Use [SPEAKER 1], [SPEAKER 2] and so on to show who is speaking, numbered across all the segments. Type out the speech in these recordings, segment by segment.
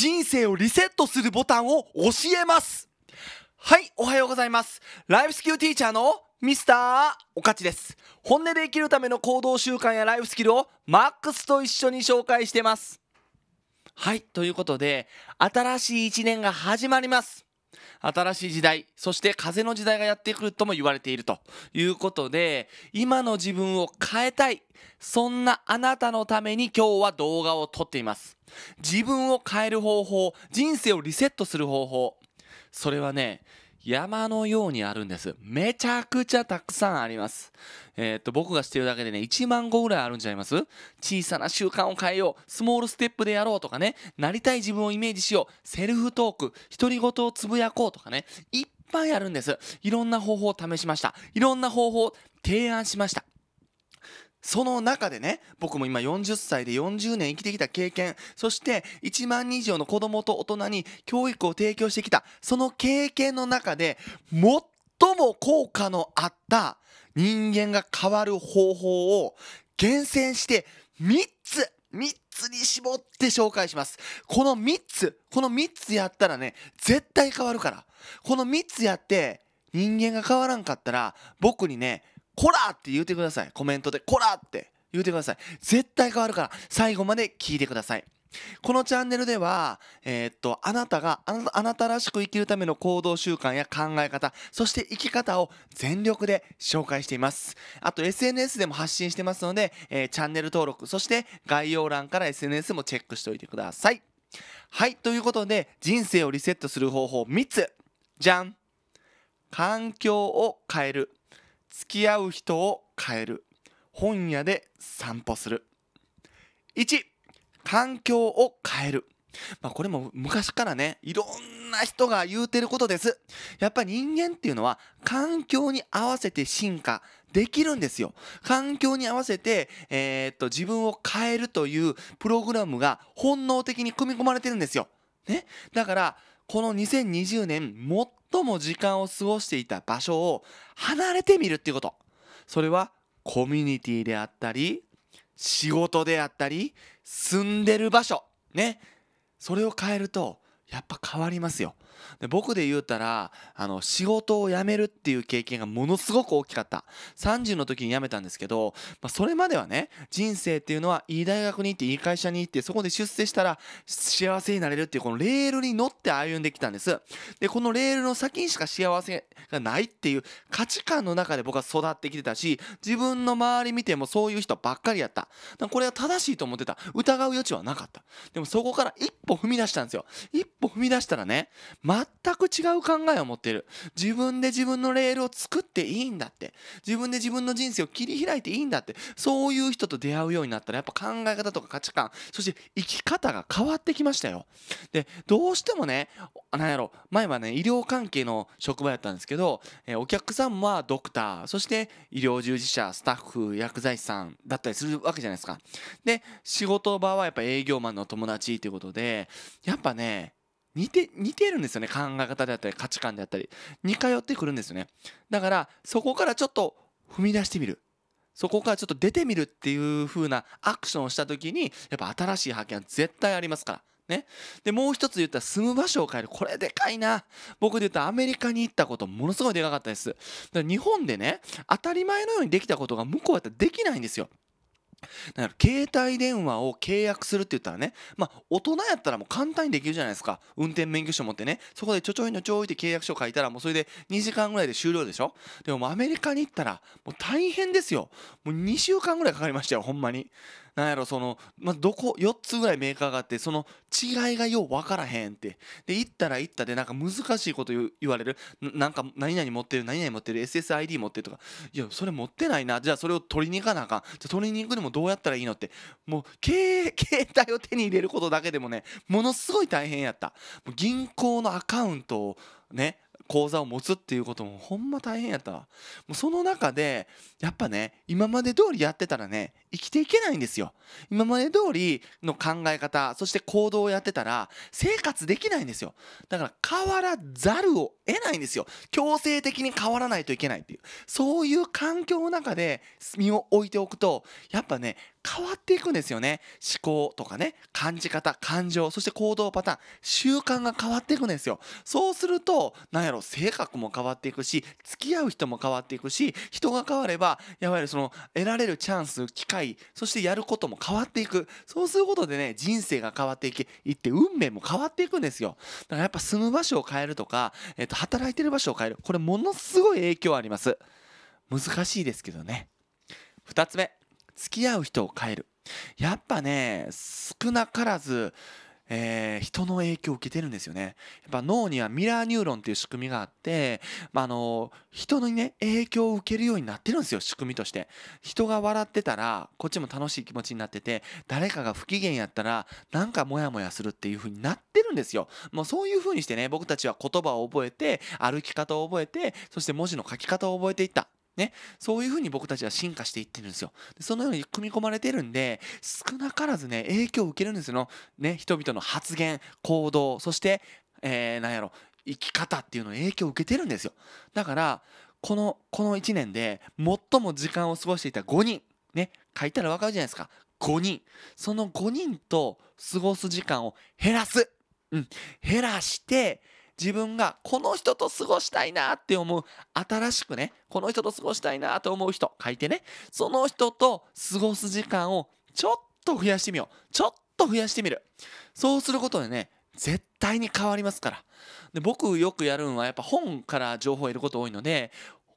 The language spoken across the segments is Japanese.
[SPEAKER 1] 人生をリセットするボタンを教えますはい、おはようございます。ライフスキルティーチャーのミスターおかちです。本音で生きるための行動習慣やライフスキルをマックスと一緒に紹介してます。はい、ということで、新しい1年が始まります。新しい時代そして風の時代がやってくるとも言われているということで今の自分を変えたいそんなあなたのために今日は動画を撮っています自分を変える方法人生をリセットする方法それはね山のようにあるんです。めちゃくちゃたくさんあります。えー、っと、僕がしてるだけでね、1万個ぐらいあるんちゃいます小さな習慣を変えよう。スモールステップでやろうとかね。なりたい自分をイメージしよう。セルフトーク。独り言をつぶやこうとかね。いっぱいあるんです。いろんな方法を試しました。いろんな方法を提案しました。その中でね、僕も今40歳で40年生きてきた経験、そして1万人以上の子供と大人に教育を提供してきた、その経験の中で、最も効果のあった人間が変わる方法を厳選して3つ3つに絞って紹介します。この3つ、この3つやったらね、絶対変わるから。この3つやって、人間が変わらんかったら、僕にね、こらって言うてください。コメントで、こらって言うてください。絶対変わるから、最後まで聞いてください。このチャンネルでは、えー、っと、あなたがあな、あなたらしく生きるための行動習慣や考え方、そして生き方を全力で紹介しています。あと、SNS でも発信してますので、えー、チャンネル登録、そして概要欄から SNS もチェックしておいてください。はい、ということで、人生をリセットする方法3つ。じゃん環境を変える。付き合う人を変える本屋で散歩する1環境を変えるまあ、これも昔からねいろんな人が言うてることですやっぱり人間っていうのは環境に合わせて進化できるんですよ環境に合わせて、えー、っと自分を変えるというプログラムが本能的に組み込まれてるんですよ、ね、だからこの2020年最も時間を過ごしていた場所を離れてみるっていうことそれはコミュニティであったり仕事であったり住んでる場所ねそれを変えるとやっぱ変わりますよで僕で言うたらあの仕事を辞めるっていう経験がものすごく大きかった30の時に辞めたんですけど、まあ、それまではね人生っていうのはいい大学に行っていい会社に行ってそこで出世したら幸せになれるっていうこのレールに乗って歩んできたんですでこのレールの先にしか幸せがないっていう価値観の中で僕は育ってきてたし自分の周り見てもそういう人ばっかりやったこれは正しいと思ってた疑う余地はなかったでもそこから一歩踏み出したんですよ一歩踏み出したらね全く違う考えを持ってる自分で自分のレールを作っていいんだって自分で自分の人生を切り開いていいんだってそういう人と出会うようになったらやっぱ考え方とか価値観そして生き方が変わってきましたよでどうしてもね何やろ前はね医療関係の職場やったんですけど、えお客さんはドクターそして医療従事者スタッフ薬剤師さんだったりするわけじゃないですかで仕事場はやっぱ営業マンの友達ということでやっぱね似て似てるんですよね考え方であったり価値観であったり似通ってくるんですよねだからそこからちょっと踏み出してみるそこからちょっと出てみるっていう風なアクションをした時にやっぱ新しい発見は絶対ありますからねでもう一つ言ったら住む場所を変えるこれでかいな僕で言ったらアメリカに行ったことものすごいでかかったですだから日本でね当たり前のようにできたことが向こうやったらできないんですよだから携帯電話を契約するって言ったらね、まあ、大人やったらもう簡単にできるじゃないですか運転免許証持ってねそこでちょちょいのちょいって契約書書いたらもうそれで2時間ぐらいで終了でしょでもアメリカに行ったらもう大変ですよもう2週間ぐらいかかりましたよほんまになんやろその、まどこ4つぐらいメーカーがあってその違いがよう分からへんってで行ったら行ったでなんか難しいこと言われるなんか何々持ってる何々持ってる SSID 持ってるとかいやそれ持ってないなじゃあそれを取りに行かなあかんじゃあ取りに行くにもどうやったらいいのってもう 携帯を手に入れることだけでもねものすごい大変やった銀行のアカウントをね講座を持つっていうこともほんま大変やったわもうその中でやっぱね今まで通りやってたらね生きていけないんですよ今まで通りの考え方そして行動をやってたら生活できないんですよだから変わらざるを得ないんですよ強制的に変わらないといけないっていうそういう環境の中で身を置いておくとやっぱね変わっていくんですよね思考とかね感じ方感情そして行動パターン習慣が変わっていくんですよそうすると何やろ性格も変わっていくし付き合う人も変わっていくし人が変わればいわゆるその得られるチャンス機会そしてやることも変わっていくそうすることでね人生が変わっていきって運命も変わっていくんですよだからやっぱ住む場所を変えるとか、えっと、働いてる場所を変えるこれものすごい影響あります難しいですけどね2つ目付き合う人を変えるやっぱね少なからずえー、人の影響を受けてるんですよね。やっぱ脳にはミラーニューロンっていう仕組みがあって、まああの、人にね影響を受けるようになってるんですよ仕組みとして。人が笑ってたらこっちも楽しい気持ちになってて誰かが不機嫌やったらなんかモヤモヤするっていう風になってるんですよ。もうそういう風にしてね僕たちは言葉を覚えて歩き方を覚えてそして文字の書き方を覚えていった。ね、そういうふうに僕たちは進化していってるんですよ。でそのように組み込まれてるんで、少なからずね、影響を受けるんですよ。ね、人々の発言、行動、そして、えー、やろ、生き方っていうの影響を受けてるんですよ。だから、この、この1年で、最も時間を過ごしていた5人、ね、書いたらわかるじゃないですか。5人。その5人と過ごす時間を減らす。うん。減らして、自分がこの人と過ごしたいなって思う新しくねこの人と過ごしたいなと思う人書いてねその人と過ごす時間をちょっと増やしてみようちょっと増やしてみるそうすることでね絶対に変わりますからで僕よくやるんはやっぱ本から情報を得ること多いので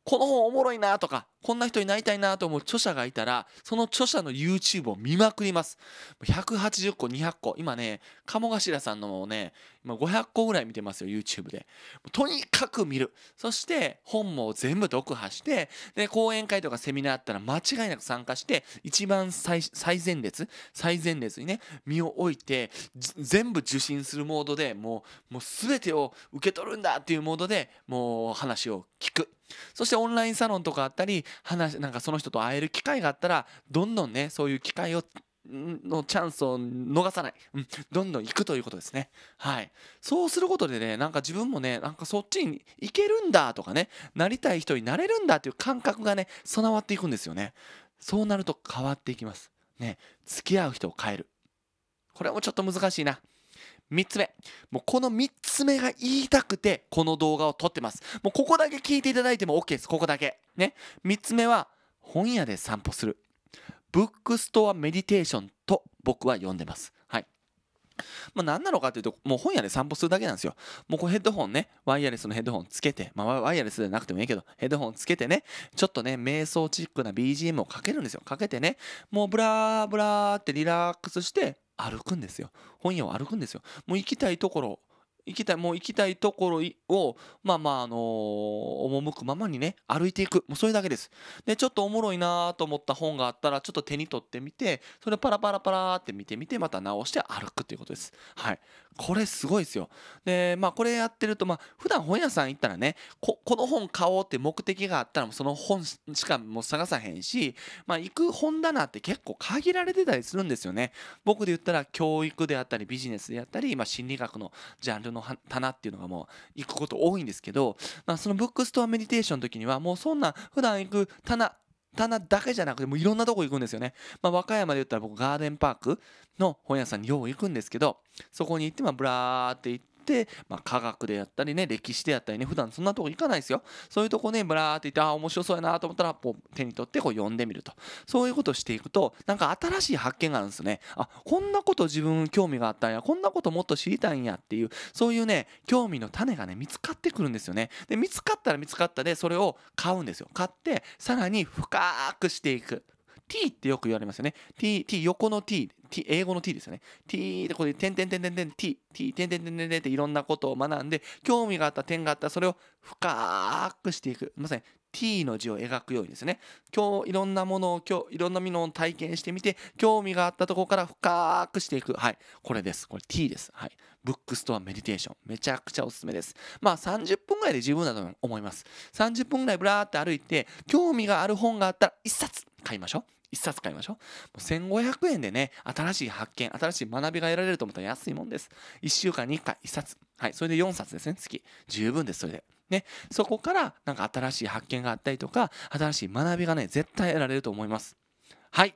[SPEAKER 1] この本おもろいなとかこんな人になりたいなと思う著者がいたらその著者の YouTube を見まくります180個200個今ね鴨頭さんのもね今500個ぐらい見てますよ YouTube でとにかく見るそして本も全部読破してで講演会とかセミナーあったら間違いなく参加して一番最前列最前列にね身を置いて全部受信するモードでもうもう全てを受け取るんだっていうモードでもう話を聞くそしてオンラインサロンとかあったり話なんかその人と会える機会があったらどんどんねそういう機会をのチャンスを逃さない、うん、どんどん行くということですね。はい、そうすることでねなんか自分もねなんかそっちに行けるんだとかねなりたい人になれるんだっていう感覚がね備わっていくんですよね。そうなると変わっていきます。ね付き合う人を変えるこれもちょっと難しいな。3つ目もうこの3つ目が言いたくてこの動画を撮ってますもうここだけ聞いていただいても OK ですここだけね3つ目は本屋で散歩するブックストアメディテーションと僕は呼んでますはいまあ、何なのかというと、もう本屋で散歩するだけなんですよ。もうこうヘッドホンね、ワイヤレスのヘッドホンつけて、まあ、ワイヤレスじゃなくてもいいけど、ヘッドホンつけてね、ちょっとね、瞑想チックな BGM をかけるんですよ。かけてね、もうブラーブラーってリラックスして、歩くんですよ本屋を歩くんですよもう行きたいところ行きたいもう行きたいところをまあまああのー、赴くままにね歩いていくもうそれだけですでちょっとおもろいなと思った本があったらちょっと手に取ってみてそれパラパラパラって見てみてまた直して歩くっていうことですはいこれすごいですよ。で、まあこれやってると、まあ普段本屋さん行ったらね、この本買おうって目的があったらその本しかもう探さへんし、まあ行く本棚って結構限られてたりするんですよね。僕で言ったら教育であったりビジネスであったり、まあ心理学のジャンルの棚っていうのがもう行くこと多いんですけど、まあそのブックストアメディテーションの時にはもうそんな普段行く棚棚だけじゃなくてもういろんなとこ行くんですよね、まあ、和歌山で言ったら僕ガーデンパークの本屋さんによう行くんですけどそこに行ってまあブラーって行って、まあ、科学であったりね歴史であったりね普段そんなとこ行かないですよそういうとこねブラーっていってああ面白そうやなと思ったらこう手に取ってこう読んでみるとそういうことをしていくとなんか新しい発見があるんですねあこんなこと自分興味があったんやこんなこともっと知りたいんやっていうそういうね興味の種がね見つかってくるんですよねで見つかったら見つかったでそれを買うんですよ買ってさらに深くしていく t ってよく言われますよね。t、t 横の t、t 英語の t ですよね。t ってこれて点点点点点 t、t 点点点点点っていろんなことを学んで、興味があった点があったそれを深くしていく。まさに t の字を描くようにですね。今日いろんなものを今日いろんなものを体験してみて、興味があったところから深くしていく。はい。これです。これ t です。はい。ブックストアメディテーション。めちゃくちゃおすすめです。まあ30分ぐらいで十分だと思います。30分ぐらいブラーって歩いて、興味がある本があったら1冊買いましょう。1冊買いましょう。1500円でね、新しい発見、新しい学びが得られると思ったら安いもんです。1週間に1回1冊。はい、それで4冊ですね、月。十分です、それで。ね、そこからなんか新しい発見があったりとか、新しい学びがね、絶対得られると思います。はい、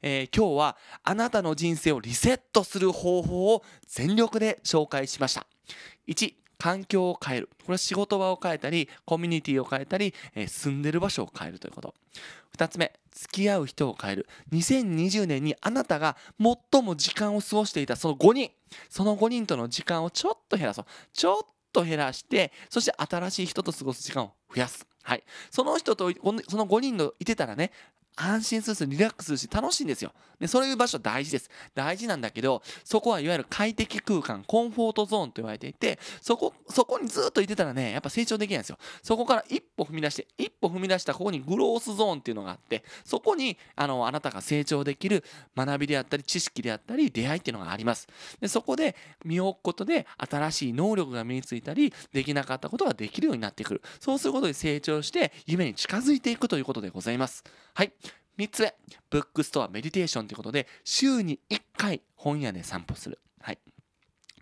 [SPEAKER 1] えー、今日はあなたの人生をリセットする方法を全力で紹介しました。1、環境を変える。これは仕事場を変えたり、コミュニティを変えたり、えー、住んでる場所を変えるということ。2つ目、付き合う人を変える。2020年にあなたが最も時間を過ごしていたその5人、その5人との時間をちょっと減らそう。ちょっと減らして、そして新しい人と過ごす時間を増やす。はい。その人と、その5人のいてたらね、安心するし、リラックスするし、楽しいんですよ。で、そういう場所大事です。大事なんだけど、そこはいわゆる快適空間、コンフォートゾーンと言われていて、そこ、そこにずっといてたらね、やっぱ成長できないんですよ。そこから一歩踏み出して、一歩踏み出したここにグロースゾーンっていうのがあって、そこに、あの、あなたが成長できる学びであったり、知識であったり、出会いっていうのがあります。で、そこで身を置くことで、新しい能力が身についたり、できなかったことができるようになってくる。そうすることで成長して、夢に近づいていくということでございます。はい。3つ目、ブックストアメディテーションということで、週に1回本屋で散歩する。はい。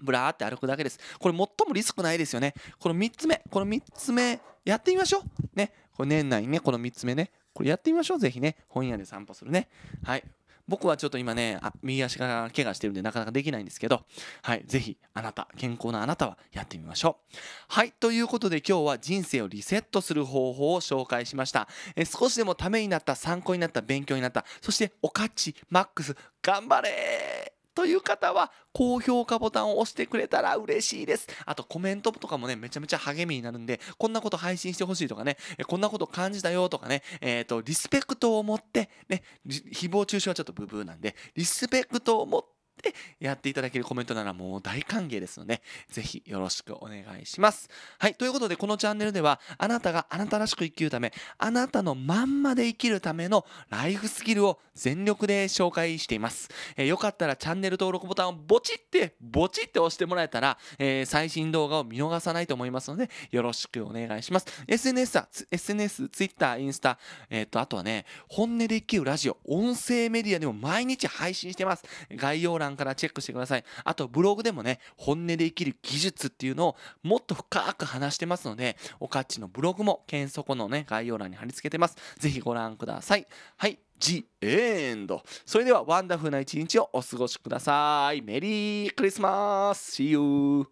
[SPEAKER 1] ブラーって歩くだけです。これ最もリスクないですよね。この3つ目、この3つ目、やってみましょう。ね。これ年内にね、この3つ目ね。これやってみましょう。ぜひね。本屋で散歩するね。はい。僕はちょっと今ねあ右足が怪我してるんでなかなかできないんですけどはい是非あなた健康なあなたはやってみましょうはいということで今日は人生をリセットする方法を紹介しましたえ少しでもためになった参考になった勉強になったそしておかちマックス頑張れという方は高評価ボタンを押してくれたら嬉しいです。あとコメントとかもね、めちゃめちゃ励みになるんで、こんなこと配信してほしいとかね、こんなこと感じたよとかね、えっ、ー、と、リスペクトを持って、ね、誹謗中傷はちょっとブブーなんで、リスペクトを持って、でやっていただけるコメントならもう大歓迎ですので、ぜひよろしくお願いします。はい、ということでこのチャンネルでは、あなたがあなたらしく生きるため、あなたのまんまで生きるためのライフスキルを全力で紹介しています。えー、よかったらチャンネル登録ボタンをボチって、ボチって押してもらえたら、えー、最新動画を見逃さないと思いますので、よろしくお願いします。SNS は、SNS、Twitter、インスタ、えっ、ー、と、あとはね、本音で生きるラジオ、音声メディアでも毎日配信してます。概要欄からチェックしてください。あと、ブログでもね、本音で生きる技術っていうのをもっと深く話してますので、おかっちのブログも、検索のね、概要欄に貼り付けてます。ぜひご覧ください。はい、ジエンド。それでは、ワンダフルな一日をお過ごしください。メリークリスマス !See you!